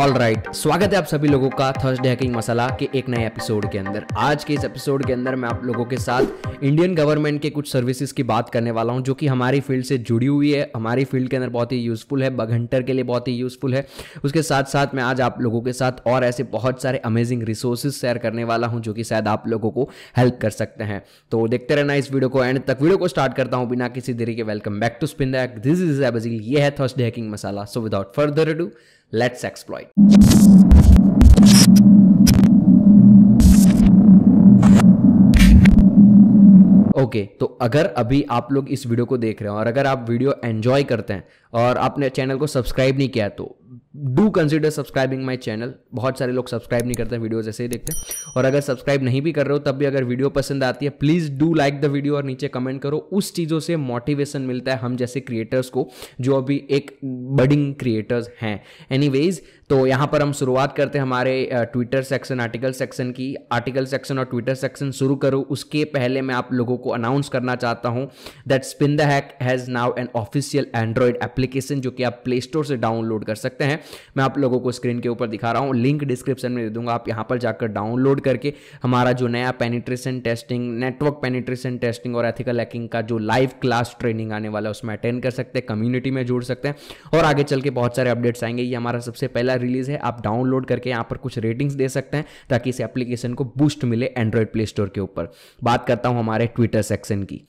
All right right. स्वागत है आप सभी लोगों का थर्सडे हैकिंग मसाला के एक नए एपिसोड के अंदर आज के इस एपिसोड के अंदर मैं आप लोगों के साथ इंडियन गवर्नमेंट के कुछ सर्विसेज की बात करने वाला हूं जो कि हमारी फील्ड से जुड़ी हुई है हमारी फील्ड के अंदर बहुत ही यूजफुल है बघंटर के लिए बहुत ही यूजफुल है उसके साथ साथ मैं आज आप लोगों के साथ और ऐसे बहुत सारे अमेजिंग रिसोर्सेज शेयर करने वाला हूँ जो कि शायद आप लोगों को हेल्प कर सकते हैं तो देखते रहना इस वीडियो को एंड तक वीडियो को स्टार्ट करता हूँ बिना किसी देरी के welcome back to spin this is एबिल ये है Thursday hacking masala so without further do Let's exploit. Okay okay, तो अगर अभी आप लोग इस वीडियो को देख रहे हो और अगर आप वीडियो एंजॉय करते हैं और आपने चैनल को सब्सक्राइब नहीं किया तो do consider subscribing my channel बहुत सारे लोग सब्सक्राइब नहीं करते हैं वीडियोज ऐसे ही देखते हैं और अगर सब्सक्राइब नहीं भी कर रहे हो तब भी अगर वीडियो पसंद आती है please do like the video और नीचे कमेंट करो उस चीज़ों से मोटिवेशन मिलता है हम जैसे क्रिएटर्स को जो अभी एक बडिंग क्रिएटर्स हैं एनी वेज तो यहाँ पर हम शुरुआत करते हैं हमारे ट्विटर सेक्शन आर्टिकल सेक्शन की आर्टिकल सेक्शन और ट्विटर सेक्शन शुरू करो उसके पहले मैं आप लोगों को अनाउंस करना चाहता हूँ that spin the hack has now an official Android application जो कि आप प्ले स्टोर से डाउनलोड कर सकते हैं मैं आप लोगों को स्क्रीन के ऊपर दिखा रहा हूँ लिंक डिस्क्रिप्शन में दे दूंगा आप यहाँ पर जाकर डाउनलोड करके हमारा जो नया penetration testing network penetration testing और एथिकल हैकिंग का जो लाइव क्लास ट्रेनिंग आने वाला है उसमें अटेंड कर सकते हैं कम्युनिटी में जुड़ सकते हैं और आगे चल के बहुत सारे अपडेट्स आएंगे ये हमारा सबसे पहला रिलीज़ है आप डाउनलोड करके यहाँ पर कुछ रेटिंग्स दे सकते हैं ताकि इस एप्लीकेशन को बूस्ट मिले एंड्रॉयड प्ले स्टोर के ऊपर बात करता हूँ हमारे ट्विटर सेक्शन की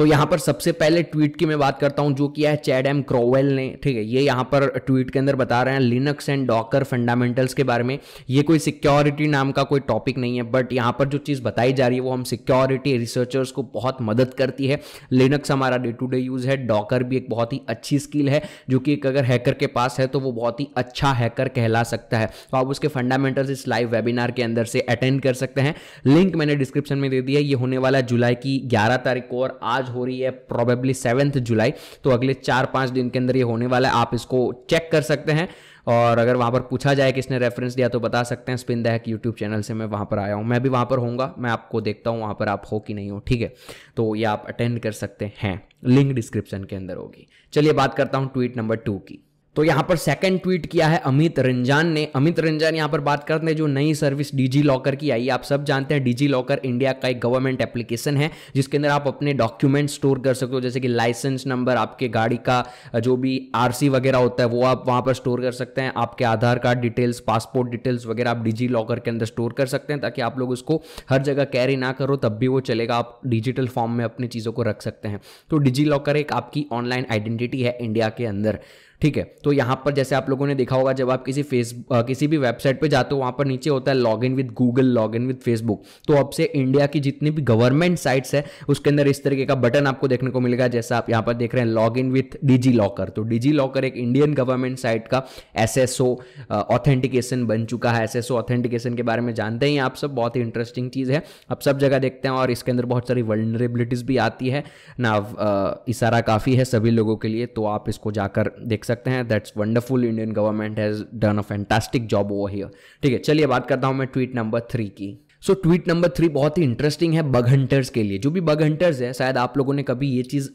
तो यहाँ पर सबसे पहले ट्वीट की मैं बात करता हूँ जो किया है चैड एम क्रोवेल ने ठीक है ये यहाँ पर ट्वीट के अंदर बता रहे हैं लिनक्स एंड डॉकर फंडामेंटल्स के बारे में ये कोई सिक्योरिटी नाम का कोई टॉपिक नहीं है बट यहाँ पर जो चीज़ बताई जा रही है वो हम सिक्योरिटी रिसर्चर्स को बहुत मदद करती है लिनक्स हमारा डे टू डे यूज़ है डॉकर भी एक बहुत ही अच्छी स्किल है जो कि एक अगर हैकर के पास है तो वो बहुत ही अच्छा हैकर कहला सकता है तो आप उसके फंडामेंटल्स इस लाइव वेबिनार के अंदर से अटेंड कर सकते हैं लिंक मैंने डिस्क्रिप्शन में दे दिया ये होने वाला जुलाई की ग्यारह तारीख को और आज हो रही है प्रॉबेबली सेवेंथ जुलाई तो अगले चार पाँच दिन के अंदर ये होने वाला है आप इसको चेक कर सकते हैं और अगर वहाँ पर पूछा जाए किसने रेफरेंस दिया तो बता सकते हैं स्पिन दहक यूट्यूब चैनल से मैं वहाँ पर आया हूँ मैं भी वहाँ पर होऊंगा मैं आपको देखता हूँ वहाँ पर आप हो कि नहीं हो ठीक है तो ये आप अटेंड कर सकते हैं लिंक डिस्क्रिप्शन के अंदर होगी चलिए बात करता हूँ ट्वीट नंबर टू की तो यहाँ पर सेकंड ट्वीट किया है अमित रंजान ने अमित रंजान यहाँ पर बात करते हैं जो नई सर्विस डिजी लॉकर की आई आप सब जानते हैं डिजी लॉकर इंडिया का एक गवर्नमेंट एप्लीकेशन है जिसके अंदर आप अपने डॉक्यूमेंट स्टोर कर सकते हो जैसे कि लाइसेंस नंबर आपके गाड़ी का जो भी आर वगैरह होता है वो आप वहाँ पर स्टोर कर सकते हैं आपके Aadhaar card details passport details वगैरह आप डिजी लॉकर के अंदर स्टोर कर सकते हैं ताकि आप लोग उसको हर जगह कैरी ना करो तब भी वो चलेगा आप डिजिटल फॉर्म में अपनी चीज़ों को रख सकते हैं तो डिजी लॉकर एक आपकी ऑनलाइन आइडेंटिटी है इंडिया के अंदर ठीक है तो यहाँ पर जैसे आप लोगों ने देखा होगा जब आप किसी फेस किसी भी वेबसाइट पर जाते हो वहाँ पर नीचे होता है log in with Google log in with Facebook तो अब से इंडिया की जितनी भी गवर्नमेंट साइट्स है उसके अंदर इस तरीके का बटन आपको देखने को मिलेगा जैसा आप यहाँ पर देख रहे हैं log in with DigiLocker तो डिजी लॉकर एक इंडियन गवर्नमेंट साइट का एस एस ओ ऑथेंटिकेशन बन चुका है एस एस ओ ऑथेंटिकेशन के बारे में जानते हैं आप सब बहुत ही इंटरेस्टिंग चीज़ है आप सब जगह देखते हैं और इसके अंदर बहुत सारी वर्नरेबिलिटीज़ भी आती है ना इशारा काफ़ी है सभी लोगों के लिए तो आप इसको जाकर देख सकते हैं that's wonderful Indian government has done a fantastic job over here ठीक है चलिए बात करता हूँ मैं ट्वीट नंबर थ्री की सो ट्वीट नंबर थ्री बहुत ही इंटरेस्टिंग है बग हंटर्स के लिए जो भी बग हंटर्स है शायद आप लोगों ने कभी ये चीज़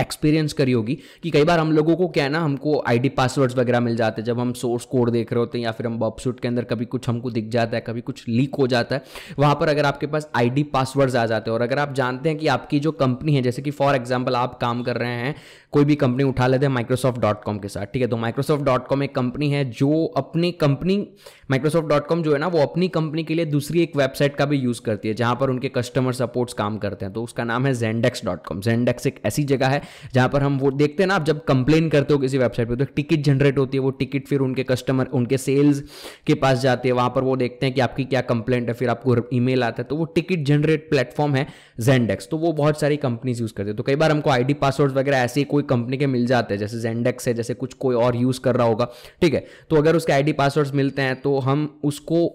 एक्सपीरियंस करी होगी कि कई बार हम लोगों को क्या है ना हमको आईडी पासवर्ड्स वगैरह मिल जाते हैं जब हम सोर्स कोड देख रहे होते हैं या फिर हम बॉबसूट के अंदर कभी कुछ हमको दिख जाता है कभी कुछ लीक हो जाता है वहाँ पर अगर आपके पास आईडी पासवर्ड्स आ जाते हैं और अगर आप जानते हैं कि आपकी जो कंपनी है जैसे कि फॉर एग्जाम्पल आप काम कर रहे हैं कोई भी कंपनी उठा लेते हैं माइक्रोसॉफ्ट डॉट कॉम के साथ ठीक है तो माइक्रोसॉफ्ट डॉट कॉम एक कंपनी है जो अपनी कंपनी माइक्रोसॉफ्ट डॉट कॉम जो है ना वो अपनी कंपनी के लिए दूसरी एक वेबसाइट का भी यूज़ करती है जहाँ पर उनके कस्टमर सपोर्ट्स काम करते हैं तो उसका नाम है जेंडेक्स डॉट कॉम जेंडेक्स एक ऐसी जगह है जहाँ पर हम वो देखते हैं ना आप जब कंप्लेन करते हो किसी वेबसाइट पर तो टिकट जनरेट होती है वो टिकट फिर उनके कस्टमर उनके सेल्स के पास जाती है वहाँ पर वो देखते हैं कि आपकी क्या कंप्लेंट है फिर आपको ई आता है तो वो टिकट जनरेट प्लेटफॉर्म है जेंडेक्स तो वो बहुत सारी कंपनीज यूज़ करती है तो कई बार हमको आईडी पासवर्ड वगैरह ऐसे कोई कंपनी के मिल जाते हैं जैसे जेंडेक्स है जैसे कुछ कोई और यूज़ कर रहा होगा ठीक है तो अगर उसके आईडी पासवर्ड्स मिलते हैं तो हम उसको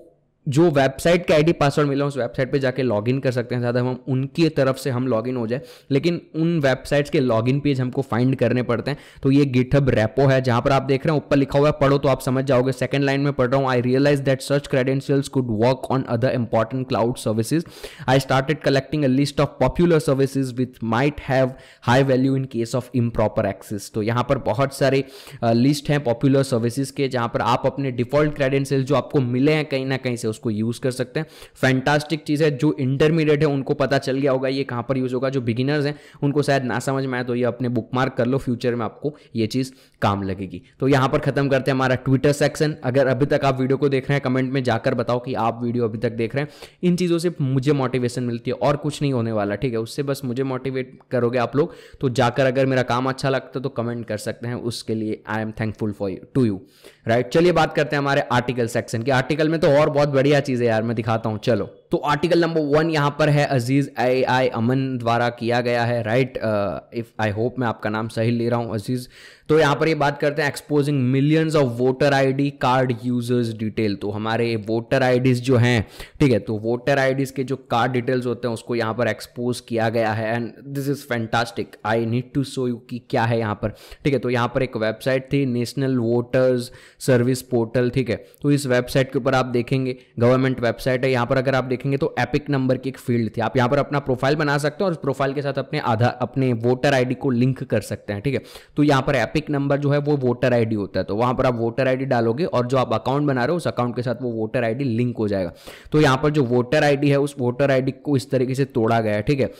जो वेबसाइट का आईडी पासवर्ड मिला उस वेबसाइट पे जाके लॉगिन कर सकते हैं ज़्यादा हम उनकी तरफ से हम लॉगिन हो जाए लेकिन उन वेबसाइट्स के लॉगिन पेज हमको फाइंड करने पड़ते हैं तो ये गिटहब रेपो है जहाँ पर आप देख रहे हैं ऊपर लिखा हुआ है पढ़ो तो आप समझ जाओगे सेकंड लाइन में पढ़ रहा हूँ I realise that search credentials could work on other important cloud services I started collecting a list of popular services with might have high value in case of improper access तो यहाँ पर बहुत सारे list हैं popular services के जहाँ पर आप अपने डिफॉल्ट क्रेडेंशियल जो आपको मिले हैं कहीं ना कहीं से से उसको यूज़ कर सकते हैं फैंटास्टिक चीज़ है जो इंटरमीडिएट है उनको पता चल गया होगा ये कहाँ पर यूज़ होगा जो बिगिनर्स हैं उनको शायद ना समझ में आए तो ये अपने बुक मार्क कर लो फ्यूचर में आपको ये चीज़ काम लगेगी तो यहाँ पर ख़त्म करते हैं हमारा ट्विटर सेक्शन अगर अभी तक आप वीडियो को देख रहे हैं कमेंट में जाकर बताओ कि आप वीडियो अभी तक देख रहे हैं इन चीज़ों से मुझे मोटिवेशन मिलती है और कुछ नहीं होने वाला ठीक है उससे बस मुझे मोटिवेट करोगे आप लोग तो जाकर अगर मेरा काम अच्छा लगता है तो कमेंट कर सकते हैं उसके लिए I am thankful for you to you right चलिए बात करते हैं हमारे आर्टिकल सेक्शन के आर्टिकल में तो और बहुत बढ़िया चीज़ है यार मैं दिखाता हूँ चलो तो आर्टिकल नंबर वन यहां पर है अजीज़ आई आई अमन द्वारा किया गया है राइट इफ़ आई होप मैं आपका नाम सही ले रहा हूं अजीज़ तो यहां पर ये बात करते हैं exposing millions of voter ID card users detail तो हमारे वोटर आईडीज जो हैं ठीक है तो वोटर आईडीज के जो कार्ड डिटेल्स होते हैं उसको यहां पर एक्सपोज किया गया है and this is fantastic I need to show you कि क्या है यहां पर ठीक है तो यहां पर एक वेबसाइट थी नेशनल वोटर्स सर्विस पोर्टल ठीक है तो इस वेबसाइट के ऊपर आप देखेंगे गवर्नमेंट वेबसाइट है यहां पर अगर आप देखेंगे तो एपिक नंबर की एक फील्ड थी आप यहां पर अपना प्रोफाइल बना सकते हैं और प्रोफाइल के साथ अपने आधार अपने वोटर आईडी को लिंक कर सकते हैं ठीक है तो यहां पर एपिक नंबर जो है वो वोटर आईडी होता है तो वहां पर आप वोटर आईडी डालोगे और जो आप अकाउंट बना रहे हो उस अकाउंट के साथ वो वोटर आईडी लिंक हो जाएगा तो यहां पर जो वोटर आईडी है उस वोटर आईडी को इस तरीके से तोड़ा गया है ठीक है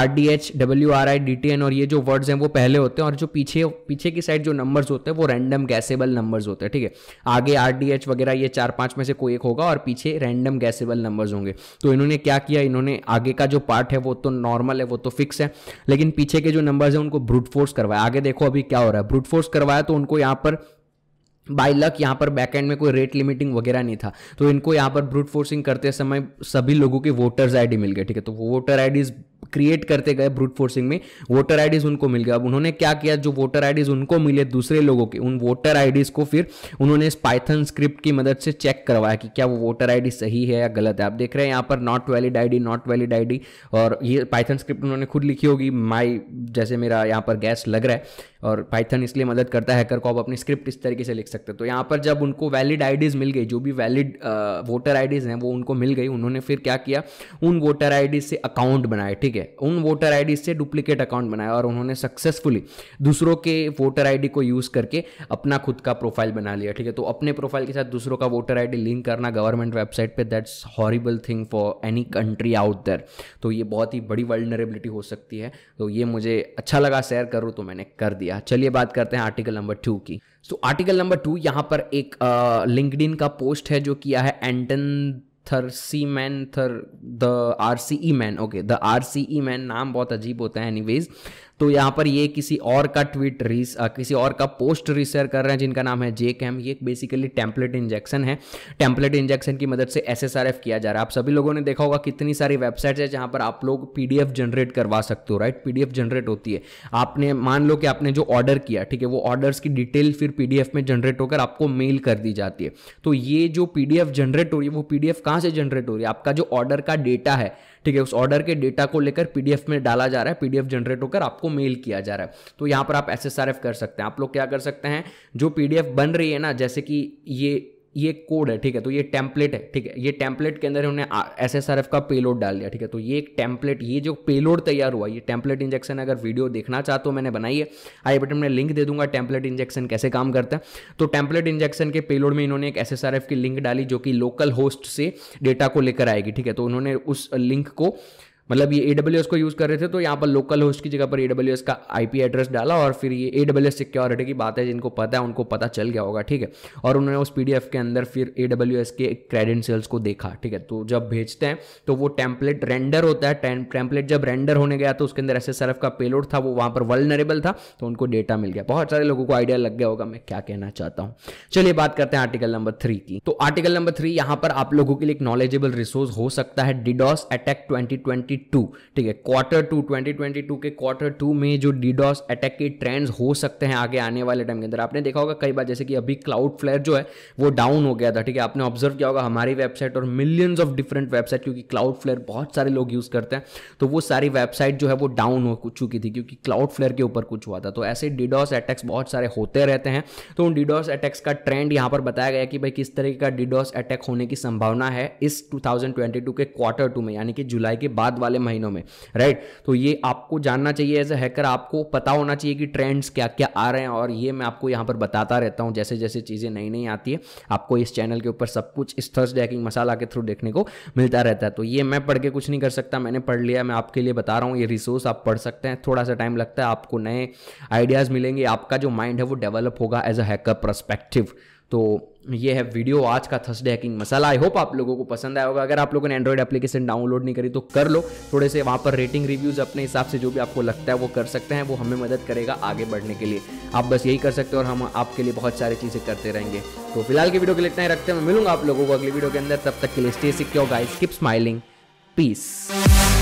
R D H W R I D T N और ये जो वर्ड्स हैं वो पहले होते हैं और जो पीछे पीछे की साइड जो नंबर्स होते हैं वो रैंडम गैसेबल नंबर्स होते हैं ठीक है आगे आर डी एच वगैरह ये चार पांच में से कोई एक होगा और पीछे रैंडम गैसेबल नंबर्स होंगे तो इन्होंने क्या किया इन्होंने आगे का जो पार्ट है वो तो नॉर्मल है वो तो फिक्स है लेकिन पीछे के जो नंबर्स हैं उनको ब्रूट फोर्स करवाया आगे देखो अभी क्या हो रहा है ब्रूट फोर्स करवाया तो उनको यहाँ पर बाई लक यहाँ पर बैकएंड में कोई रेट लिमिटिंग वगैरह नहीं था तो इनको यहाँ पर ब्रूट फोर्सिंग करते समय सभी लोगों के वोटर्स आईडी मिल गए ठीक है तो वोटर आईडीज क्रिएट करते गए ब्रूट फोर्सिंग में वोटर आईडीज उनको मिल गया अब उन्होंने क्या किया जो वोटर आईडीज उनको मिले दूसरे लोगों के उन वोटर आईडीज को फिर उन्होंने इस पाइथन स्क्रिप्ट की मदद से चेक करवाया कि क्या वो वोटर आईडी सही है या गलत है आप देख रहे हैं यहाँ पर not valid ID not valid ID और ये पाइथन स्क्रिप्ट उन्होंने खुद लिखी होगी माई जैसे मेरा यहाँ पर गैस लग रहा है और पाइथन इसलिए मदद करता है हैकर को आप अपनी स्क्रिप्ट इस तरीके से लिख सकते हो तो यहाँ पर जब उनको वैलिड आईडीज मिल गई जो भी वैलिड वोटर आईडीज हैं वो उनको मिल गई उन्होंने फिर क्या किया उन वोटर आईडीज से अकाउंट बनाए ठीक ठीक है उन वोटर आईडी से डुप्लीकेट अकाउंट बनाया और उन्होंने सक्सेसफुली दूसरों के वोटर आईडी को यूज़ करके अपना खुद का प्रोफाइल बना लिया ठीक है तो अपने प्रोफाइल के साथ दूसरों का वोटर आईडी लिंक करना गवर्नमेंट वेबसाइट पे that's horrible thing for any country out there तो ये बहुत ही बड़ी वर्ल्डरेबिलिटी हो सकती है तो ये मुझे अच्छा लगा शेयर करूँ तो मैंने कर दिया चलिए बात करते हैं आर्टिकल नंबर टू की सो आर्टिकल नंबर टू यहाँ पर एक लिंकड का पोस्ट है जो किया है एंटन थर सी मैन थर the R C E man okay the R C E man नाम बहुत अजीब होता है एनी वेज तो यहाँ पर ये किसी और का ट्वीट रीस किसी और का पोस्ट रिशेयर कर रहे हैं जिनका नाम है जे कैम ये बेसिकली टेम्पलेट इंजेक्शन है टेम्पलेट इंजेक्शन की मदद से एस किया जा रहा है आप सभी लोगों ने देखा होगा कितनी सारी वेबसाइट्स है जहाँ पर आप लोग पी जनरेट करवा सकते हो राइट पी जनरेट होती है आपने मान लो कि आपने जो ऑर्डर किया ठीक है वो ऑर्डर की डिटेल फिर पी में जनरेट होकर आपको मेल कर दी जाती है तो ये जो पी जनरेट हो रही है वो पी कहाँ से जनरेट हो रही है आपका जो ऑर्डर का डेटा है ठीक है उस ऑर्डर के डेटा को लेकर पीडीएफ में डाला जा रहा है पीडीएफ जनरेट होकर आपको मेल किया जा रहा है तो यहां पर आप एस कर सकते हैं आप लोग क्या कर सकते हैं जो पीडीएफ बन रही है ना जैसे कि ये ये कोड है ठीक है तो ये टेम्पलेट है ठीक है ये टेम्पलेट के अंदर उन्होंने एस एस आर एफ का पेलोड डाल दिया ठीक है तो ये एक टेम्पलेट ये जो पेलोड तैयार हुआ ये टेम्पलेट इंजेक्शन अगर वीडियो देखना चाहते हो मैंने बनाई है आई बटन में लिंक दे दूंगा टेम्पलेट इंजेक्शन कैसे काम करता है तो टेम्पलेट इंजेक्शन के पेलोड में इन्होंने एक एस एस आर एफ की लिंक डाली जो कि लोकल होस्ट से डेटा को लेकर आएगी ठीक है तो उन्होंने उस लिंक को मतलब ये ए को यूज़ कर रहे थे तो यहाँ पर लोकल होस्ट की जगह पर ए का आईपी एड्रेस डाला और फिर ये ए सिक्योरिटी की बात है जिनको पता है उनको पता चल गया होगा ठीक है और उन्होंने उस पी के अंदर फिर ए के क्रेडेंशियल्स को देखा ठीक है तो जब भेजते हैं तो वो टेम्पलेट रेंडर होता है टेम्पलेट जब रेंडर होने गया तो उसके अंदर एस एस का पेलोड था वो वहाँ पर वर्लनरेबल था तो उनको डेटा मिल गया बहुत सारे लोगों को आइडिया लग गया होगा मैं क्या कहना चाहता हूँ चलिए बात करते हैं आर्टिकल नंबर थ्री की तो आर्टिकल नंबर थ्री यहाँ पर आप लोगों के लिए एक नॉलेजेबल रिसोर्स हो सकता है डिडॉस अटैक ट्वेंटी टू ठीक है क्वार्टर टू 2022 के क्वार्टर टू में जो डीडॉस अटैक के ट्रेंड्स हो सकते हैं आगे आने वाले टाइम के अंदर आपने देखा होगा कई बार जैसे कि अभी क्लाउड फ्लेयर जो है वो डाउन हो गया था ठीक है आपने ऑब्जर्व किया होगा हमारी वेबसाइट और मिलियंस ऑफ डिफरेंट वेबसाइट क्योंकि क्लाउड फ्लेयर बहुत सारे लोग यूज़ करते हैं तो वो सारी वेबसाइट जो है वो डाउन हो चुकी थी क्योंकि क्लाउड फ्लेयर के ऊपर कुछ हुआ था तो ऐसे डीडॉस अटैक्स बहुत सारे होते रहते हैं तो उन डीडॉस अटैक्स का ट्रेंड यहाँ पर बताया गया कि भाई किस तरीके का डीडॉस अटैक होने की संभावना है इस टू के क्वार्टर टू में यानी कि जुलाई के बाद वाले वाले महीनों में राइट तो ये आपको जानना चाहिए एज ए हैकर आपको पता होना चाहिए कि ट्रेंड्स क्या क्या आ रहे हैं और ये मैं आपको यहाँ पर बताता रहता हूँ जैसे जैसे चीज़ें नई नई आती है आपको इस चैनल के ऊपर सब कुछ इस थर्स डैकिंग मसाला के थ्रू देखने को मिलता रहता है तो ये मैं पढ़ के कुछ नहीं कर सकता मैंने पढ़ लिया मैं आपके लिए बता रहा हूँ ये रिसोर्स आप पढ़ सकते हैं थोड़ा सा टाइम लगता है आपको नए आइडियाज़ मिलेंगे आपका जो माइंड है वो डेवलप होगा एज अ हैकर परस्पेक्टिव तो ये है वीडियो आज का थर्सडे हैकिंग मसाला आई होप आप लोगों को पसंद आया होगा अगर आप लोगों ने एंड्रॉइड एप्लीकेशन डाउनलोड नहीं करी तो कर लो थोड़े से वहाँ पर रेटिंग रिव्यूज़ अपने हिसाब से जो भी आपको लगता है वो कर सकते हैं वो हमें मदद करेगा आगे बढ़ने के लिए आप बस यही कर सकते हो और हम आपके लिए बहुत सारी चीज़ें करते रहेंगे तो फिलहाल की वीडियो के लिए इतना ही रखते हैं मैं मिलूंगा आप लोगों को अगली वीडियो के अंदर तब तक के लिए stay secure guys keep smiling piece